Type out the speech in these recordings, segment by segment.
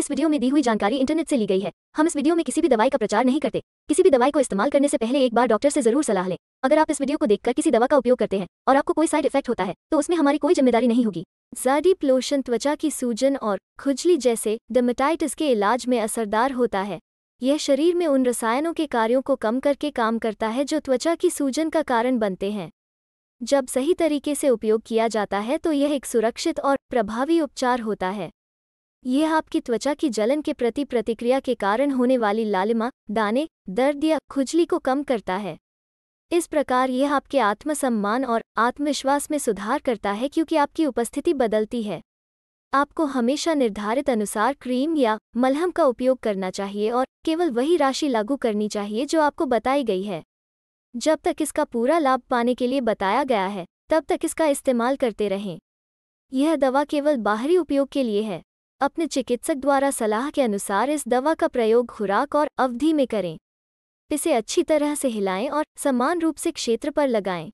इस वीडियो में दी हुई जानकारी इंटरनेट से ली गई है हम इस वीडियो में किसी भी दवाई का प्रचार नहीं करते किसी भी दवाई को इस्तेमाल करने से पहले एक बार डॉक्टर से जरूर सलाह लें अगर आप इस वीडियो को देखकर किसी दवा का उपयोग करते हैं और आपको कोई साइड इफेक्ट होता है तो उसमें हमारी कोई जिम्मेदारी नहीं होगी जारी प्लोशन त्वचा की सूजन और खुजली जैसे डेमेटाइटिस के इलाज में असरदार होता है यह शरीर में उन रसायनों के कार्यों को कम करके काम करता है जो त्वचा की सूजन का कारण बनते हैं जब सही तरीके से उपयोग किया जाता है तो यह एक सुरक्षित और प्रभावी उपचार होता है यह आपकी त्वचा की जलन के प्रति प्रतिक्रिया के कारण होने वाली लालिमा दाने दर्द या खुजली को कम करता है इस प्रकार यह आपके आत्मसम्मान और आत्मविश्वास में सुधार करता है क्योंकि आपकी उपस्थिति बदलती है आपको हमेशा निर्धारित अनुसार क्रीम या मलहम का उपयोग करना चाहिए और केवल वही राशि लागू करनी चाहिए जो आपको बताई गई है जब तक इसका पूरा लाभ पाने के लिए बताया गया है तब तक इसका इस्तेमाल करते रहें यह दवा केवल बाहरी उपयोग के लिए है अपने चिकित्सक द्वारा सलाह के अनुसार इस दवा का प्रयोग खुराक और अवधि में करें इसे अच्छी तरह से हिलाएं और समान रूप से क्षेत्र पर लगाएं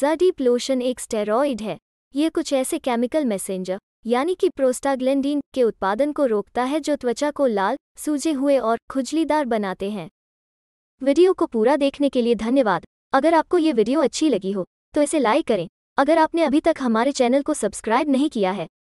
जडीप लोशन एक स्टेरॉइड है ये कुछ ऐसे केमिकल मैसेंजर यानी कि प्रोस्टाग्लैंडिन के उत्पादन को रोकता है जो त्वचा को लाल सूजे हुए और खुजलीदार बनाते हैं वीडियो को पूरा देखने के लिए धन्यवाद अगर आपको ये वीडियो अच्छी लगी हो तो इसे लाइक करें अगर आपने अभी तक हमारे चैनल को सब्सक्राइब नहीं किया है